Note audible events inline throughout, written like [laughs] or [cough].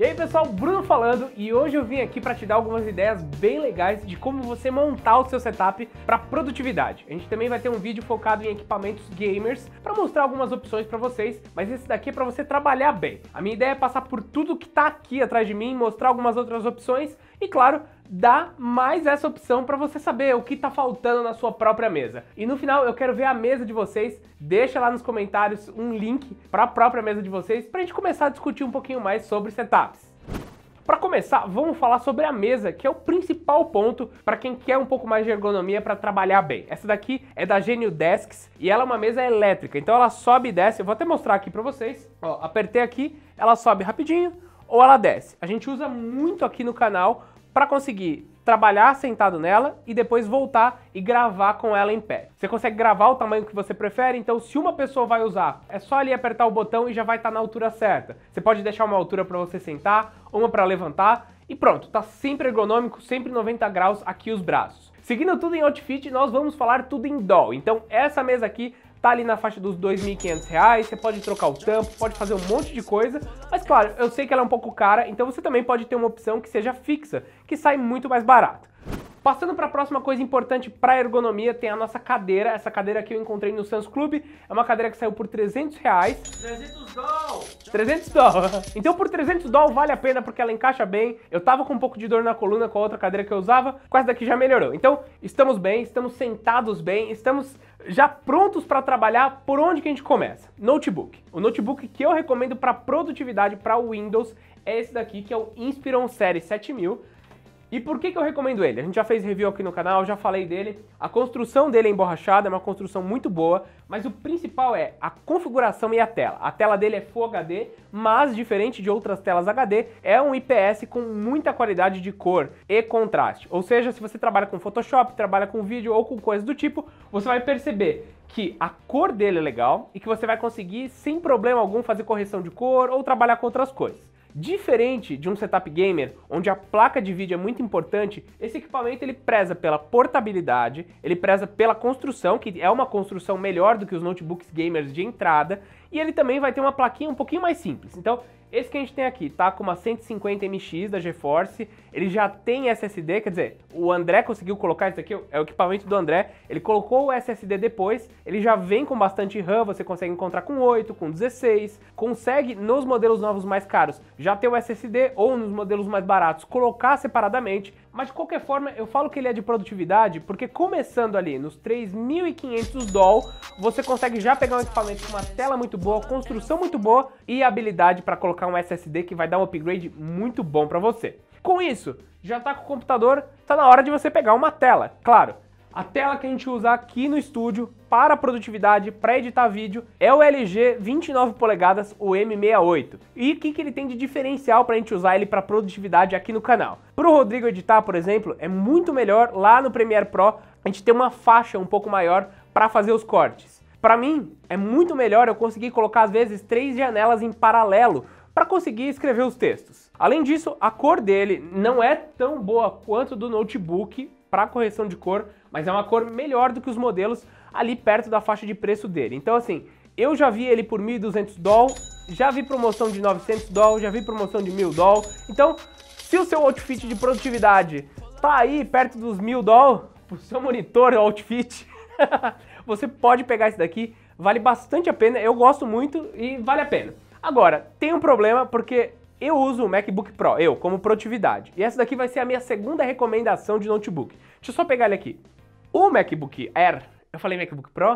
E aí pessoal, Bruno falando e hoje eu vim aqui para te dar algumas ideias bem legais de como você montar o seu setup para produtividade. A gente também vai ter um vídeo focado em equipamentos gamers para mostrar algumas opções para vocês, mas esse daqui é para você trabalhar bem. A minha ideia é passar por tudo que está aqui atrás de mim, mostrar algumas outras opções e claro, dá mais essa opção para você saber o que está faltando na sua própria mesa. E no final eu quero ver a mesa de vocês, deixa lá nos comentários um link para a própria mesa de vocês para a gente começar a discutir um pouquinho mais sobre setups. Para começar, vamos falar sobre a mesa, que é o principal ponto para quem quer um pouco mais de ergonomia para trabalhar bem. Essa daqui é da Genio Desks e ela é uma mesa elétrica, então ela sobe e desce. Eu vou até mostrar aqui para vocês. Ó, apertei aqui, ela sobe rapidinho ou ela desce. A gente usa muito aqui no canal para conseguir trabalhar sentado nela e depois voltar e gravar com ela em pé. Você consegue gravar o tamanho que você prefere, então se uma pessoa vai usar, é só ali apertar o botão e já vai estar tá na altura certa. Você pode deixar uma altura para você sentar, uma para levantar e pronto, tá sempre ergonômico, sempre 90 graus aqui os braços. Seguindo tudo em outfit, nós vamos falar tudo em doll. Então essa mesa aqui tá ali na faixa dos R$ reais, você pode trocar o tampo, pode fazer um monte de coisa, mas claro, eu sei que ela é um pouco cara, então você também pode ter uma opção que seja fixa, que sai muito mais barato. Passando para a próxima coisa importante para ergonomia, tem a nossa cadeira. Essa cadeira que eu encontrei no Sans Club. É uma cadeira que saiu por 300 reais. 300 dólares. 300 dólares. Então por 300 dólares vale a pena porque ela encaixa bem. Eu tava com um pouco de dor na coluna com a outra cadeira que eu usava. Com essa daqui já melhorou. Então estamos bem, estamos sentados bem, estamos já prontos para trabalhar, por onde que a gente começa? Notebook. O notebook que eu recomendo para produtividade para Windows é esse daqui, que é o Inspiron Série 7000. E por que, que eu recomendo ele? A gente já fez review aqui no canal, já falei dele. A construção dele é emborrachada, é uma construção muito boa, mas o principal é a configuração e a tela. A tela dele é Full HD, mas diferente de outras telas HD, é um IPS com muita qualidade de cor e contraste. Ou seja, se você trabalha com Photoshop, trabalha com vídeo ou com coisas do tipo, você vai perceber que a cor dele é legal e que você vai conseguir, sem problema algum, fazer correção de cor ou trabalhar com outras coisas. Diferente de um setup gamer, onde a placa de vídeo é muito importante, esse equipamento ele preza pela portabilidade, ele preza pela construção, que é uma construção melhor do que os notebooks gamers de entrada, e ele também vai ter uma plaquinha um pouquinho mais simples. Então, esse que a gente tem aqui, tá com uma 150MX da GeForce, ele já tem SSD, quer dizer, o André conseguiu colocar isso aqui, é o equipamento do André, ele colocou o SSD depois, ele já vem com bastante RAM, você consegue encontrar com 8, com 16, consegue nos modelos novos mais caros já ter o SSD ou nos modelos mais baratos colocar separadamente, mas de qualquer forma, eu falo que ele é de produtividade porque começando ali nos 3.500 doll, você consegue já pegar um equipamento com uma tela muito boa, construção muito boa e habilidade para colocar um SSD que vai dar um upgrade muito bom para você. Com isso, já está com o computador, está na hora de você pegar uma tela. Claro, a tela que a gente usa aqui no estúdio para produtividade, para editar vídeo, é o LG 29 polegadas, o M68. E o que, que ele tem de diferencial para a gente usar ele para produtividade aqui no canal? Para o Rodrigo editar, por exemplo, é muito melhor lá no Premiere Pro a gente ter uma faixa um pouco maior para fazer os cortes. Para mim, é muito melhor eu conseguir colocar às vezes três janelas em paralelo para conseguir escrever os textos. Além disso, a cor dele não é tão boa quanto do notebook, para correção de cor, mas é uma cor melhor do que os modelos ali perto da faixa de preço dele. Então assim, eu já vi ele por 1.200 doll, já vi promoção de 900 doll, já vi promoção de 1.000 doll. Então, se o seu outfit de produtividade tá aí perto dos 1.000 doll, o seu monitor outfit, [laughs] você pode pegar esse daqui, vale bastante a pena, eu gosto muito e vale a pena. Agora, tem um problema porque eu uso o MacBook Pro, eu, como produtividade. E essa daqui vai ser a minha segunda recomendação de notebook. Deixa eu só pegar ele aqui. O MacBook Air... Eu falei MacBook Pro?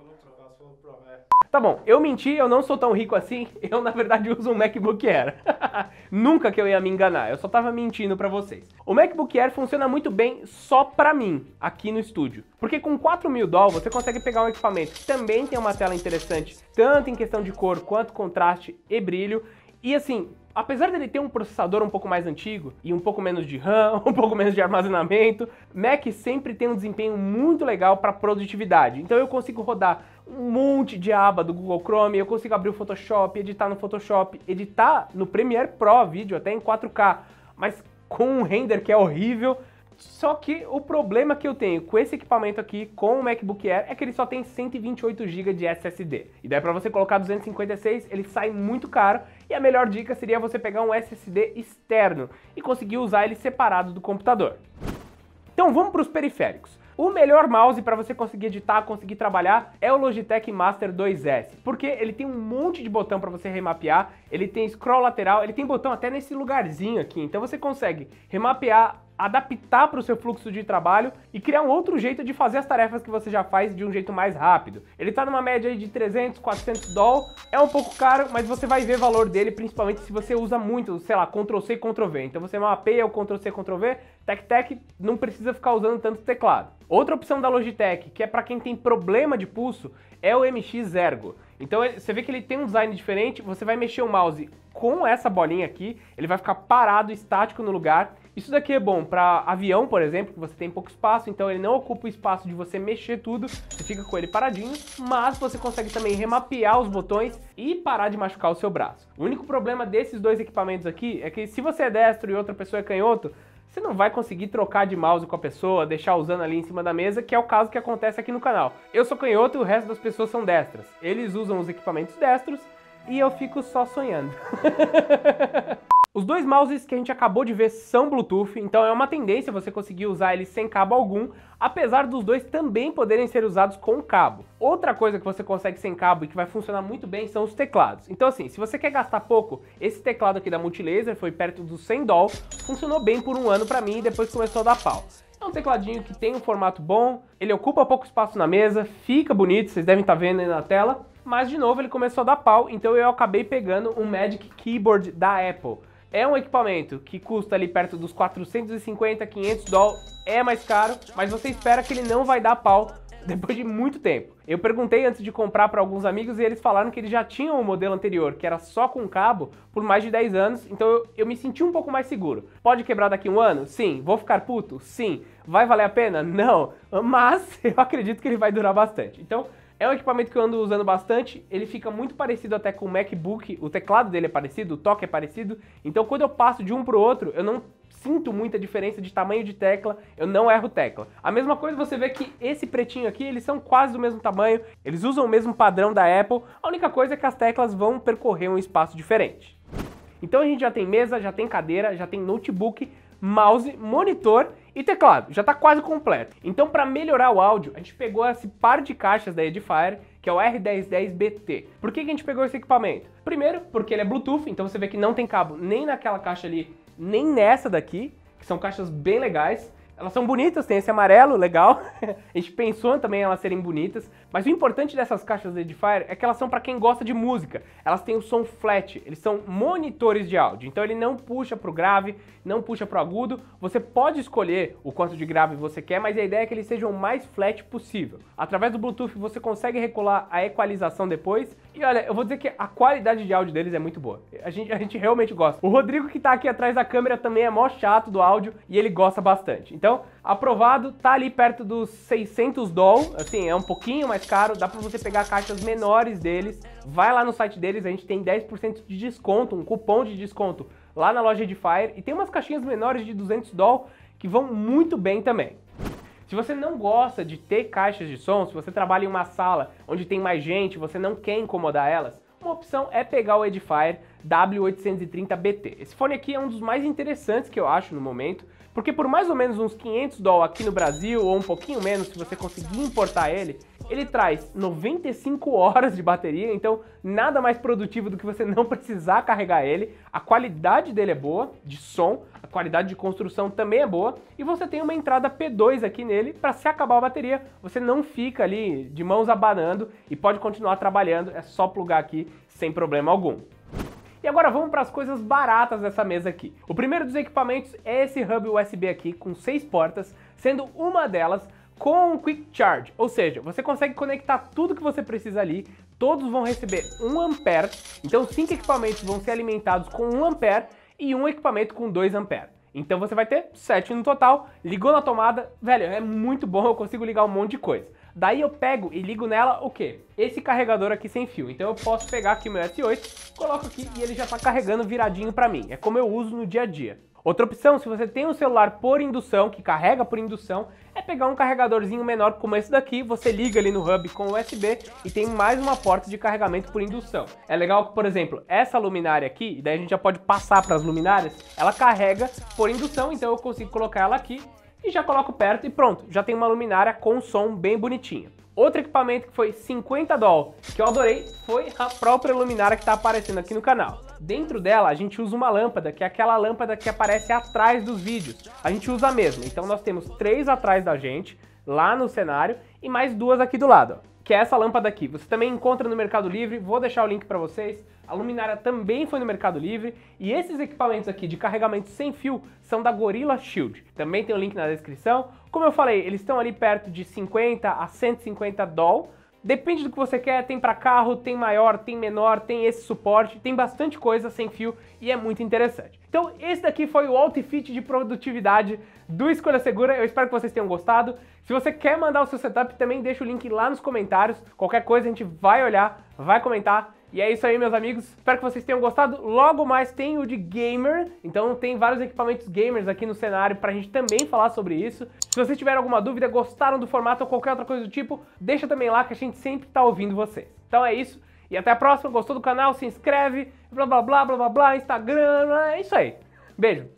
É. Tá bom, eu menti, eu não sou tão rico assim, [laughs] eu na verdade uso um MacBook Air. [laughs] Nunca que eu ia me enganar, eu só tava mentindo para vocês. O MacBook Air funciona muito bem só pra mim, aqui no estúdio. Porque com 4 mil dólares você consegue pegar um equipamento que também tem uma tela interessante, tanto em questão de cor quanto contraste e brilho, e assim, apesar dele ter um processador um pouco mais antigo e um pouco menos de RAM, [laughs] um pouco menos de armazenamento, Mac sempre tem um desempenho muito legal para produtividade. Então eu consigo rodar um monte de aba do Google Chrome, eu consigo abrir o Photoshop, editar no Photoshop, editar no Premiere Pro vídeo até em 4K, mas com um render que é horrível, só que o problema que eu tenho com esse equipamento aqui, com o MacBook Air, é que ele só tem 128 GB de SSD. E daí para você colocar 256, ele sai muito caro, e a melhor dica seria você pegar um SSD externo e conseguir usar ele separado do computador. Então vamos para os periféricos. O melhor mouse para você conseguir editar, conseguir trabalhar é o Logitech Master 2S, porque ele tem um monte de botão para você remapear, ele tem scroll lateral, ele tem botão até nesse lugarzinho aqui, então você consegue remapear adaptar para o seu fluxo de trabalho e criar um outro jeito de fazer as tarefas que você já faz de um jeito mais rápido. Ele está numa média aí de 300, 400 doll, é um pouco caro, mas você vai ver valor dele, principalmente se você usa muito, sei lá, Ctrl-C e Ctrl-V. Então você mapeia é o Ctrl-C e Ctrl-V, tec-tec, não precisa ficar usando tanto teclado. Outra opção da Logitech, que é para quem tem problema de pulso, é o MX Ergo. Então você vê que ele tem um design diferente, você vai mexer o mouse com essa bolinha aqui, ele vai ficar parado, estático no lugar. Isso daqui é bom para avião, por exemplo, que você tem pouco espaço, então ele não ocupa o espaço de você mexer tudo, você fica com ele paradinho, mas você consegue também remapear os botões e parar de machucar o seu braço. O único problema desses dois equipamentos aqui é que se você é destro e outra pessoa é canhoto, você não vai conseguir trocar de mouse com a pessoa, deixar usando ali em cima da mesa, que é o caso que acontece aqui no canal. Eu sou canhoto e o resto das pessoas são destras. Eles usam os equipamentos destros e eu fico só sonhando. [laughs] Os dois mouses que a gente acabou de ver são Bluetooth, então é uma tendência você conseguir usar eles sem cabo algum, apesar dos dois também poderem ser usados com cabo. Outra coisa que você consegue sem cabo e que vai funcionar muito bem são os teclados. Então assim, se você quer gastar pouco, esse teclado aqui da Multilaser foi perto dos 100 dólares, funcionou bem por um ano para mim e depois começou a dar pau. É um tecladinho que tem um formato bom, ele ocupa pouco espaço na mesa, fica bonito, vocês devem estar tá vendo aí na tela, mas de novo ele começou a dar pau, então eu acabei pegando um Magic Keyboard da Apple. É um equipamento que custa ali perto dos 450, 500 dólares, é mais caro, mas você espera que ele não vai dar pau [laughs] depois de muito tempo. Eu perguntei antes de comprar para alguns amigos e eles falaram que eles já tinham o um modelo anterior, que era só com cabo, por mais de 10 anos, então eu, eu, me senti um pouco mais seguro. Pode quebrar daqui um ano? Sim. Vou ficar puto? Sim. Vai valer a pena? Não. Mas [laughs] eu acredito que ele vai durar bastante. Então, é um equipamento que eu ando usando bastante, ele fica muito parecido até com o MacBook, o teclado dele é parecido, o toque é parecido, então quando eu passo de um pro outro, eu não sinto muita diferença de tamanho de tecla, eu não erro tecla. A mesma coisa você vê que esse pretinho aqui, eles são quase do mesmo tamanho, eles usam o mesmo padrão da Apple, a única coisa é que as teclas vão percorrer um espaço diferente. Então a gente já tem mesa, já tem cadeira, já tem notebook, mouse, monitor e teclado. Já está quase completo. Então, para melhorar o áudio, a gente pegou esse par de caixas da Edifier, que é o R1010BT. Por que, que a gente pegou esse equipamento? Primeiro, porque ele é Bluetooth, então você vê que não tem cabo nem naquela caixa ali, nem nessa daqui, que são caixas bem legais. Elas são bonitas, tem esse amarelo, legal. [laughs] a gente pensou também elas serem bonitas. Mas o importante dessas caixas da Edifier é que elas são para quem gosta de música. Elas têm o som flat, eles são monitores de áudio. Então ele não puxa pro grave, não puxa pro agudo. Você pode escolher o quanto de grave você quer, mas a ideia é que eles sejam o mais flat possível. Através do Bluetooth você consegue recolar a equalização depois. E olha, eu vou dizer que a qualidade de áudio deles é muito boa. A gente, a gente realmente gosta. O Rodrigo que tá aqui atrás da câmera também é mó chato do áudio e ele gosta bastante. Então, então, aprovado, tá ali perto dos 600 doll, assim, é um pouquinho mais caro, dá para você pegar caixas menores deles. Vai lá no site deles, a gente tem 10% de desconto, um cupom de desconto lá na loja de Fire e tem umas caixinhas menores de 200 doll que vão muito bem também. Se você não gosta de ter caixas de som, se você trabalha em uma sala onde tem mais gente, você não quer incomodar elas, uma opção é pegar o Edifier W830BT. Esse fone aqui é um dos mais interessantes que eu acho no momento. Porque por mais ou menos uns 500 dólares aqui no Brasil, ou um pouquinho menos, se você conseguir importar ele, ele traz 95 horas de bateria, então nada mais produtivo do que você [laughs] não precisar carregar ele. A qualidade dele é boa, de som, a qualidade de construção também é boa, e você tem uma entrada P2 aqui nele para se acabar a bateria, você não fica ali de mãos abanando e pode continuar trabalhando, é só plugar aqui sem problema algum. E agora vamos para as coisas baratas dessa mesa aqui. O primeiro dos equipamentos é esse hub USB aqui com seis portas, sendo uma delas com um Quick Charge, ou seja, você consegue conectar tudo que você precisa ali, todos vão receber 1 ampere, então cinco equipamentos vão ser alimentados com 1 ampere e um equipamento com 2 ampere. Então você vai ter 7 no total, ligou na tomada, velho, é muito bom, eu consigo ligar um monte de coisa. Daí eu pego e ligo nela o quê? Esse carregador aqui sem fio. Então eu posso pegar aqui meu S8, coloco aqui e ele já está carregando viradinho para mim. É como eu uso no dia a dia. Outra opção, se você tem um celular por indução, que carrega por indução, é pegar um carregadorzinho menor como esse daqui, você liga ali no hub com USB e tem mais uma porta de carregamento por indução. É legal que, por exemplo, essa luminária aqui, daí a gente já pode passar para as luminárias, ela carrega por indução, então eu consigo colocar ela aqui e já coloco perto e pronto, já tem uma luminária com som bem bonitinho. Outro equipamento que foi 50 doll, que eu adorei, foi a própria luminária que está aparecendo aqui no canal. Dentro dela a gente usa uma lâmpada, que é aquela lâmpada que aparece atrás dos vídeos. A gente usa a mesma, então nós temos três atrás da gente, lá no cenário, e mais duas aqui do lado. Ó que é essa lâmpada aqui. Você também encontra no Mercado Livre, vou deixar o link para vocês. A luminária também foi no Mercado Livre e esses equipamentos aqui de carregamento sem fio são da Gorilla Shield. Também tem o link na descrição. Como eu falei, eles estão ali perto de 50 a 150 doll. Depende do que você quer, tem para carro, tem maior, tem menor, tem esse suporte, tem bastante coisa sem fio e é muito interessante. Então esse daqui foi o outfit de produtividade do Escolha Segura, eu espero que vocês tenham gostado. Se você quer mandar o seu setup, também deixa o link lá nos comentários, qualquer coisa a gente vai olhar, vai comentar. E é isso aí, meus amigos. Espero que vocês tenham gostado. Logo mais tem o de gamer. Então tem vários equipamentos gamers aqui no cenário pra gente também falar sobre isso. Se vocês tiverem alguma dúvida, gostaram do formato ou qualquer outra coisa do tipo, deixa também lá que a gente sempre tá ouvindo vocês. Então é isso. E até a próxima. Gostou do canal? Se inscreve. Blá blá blá blá blá blá. Instagram. É isso aí. Beijo.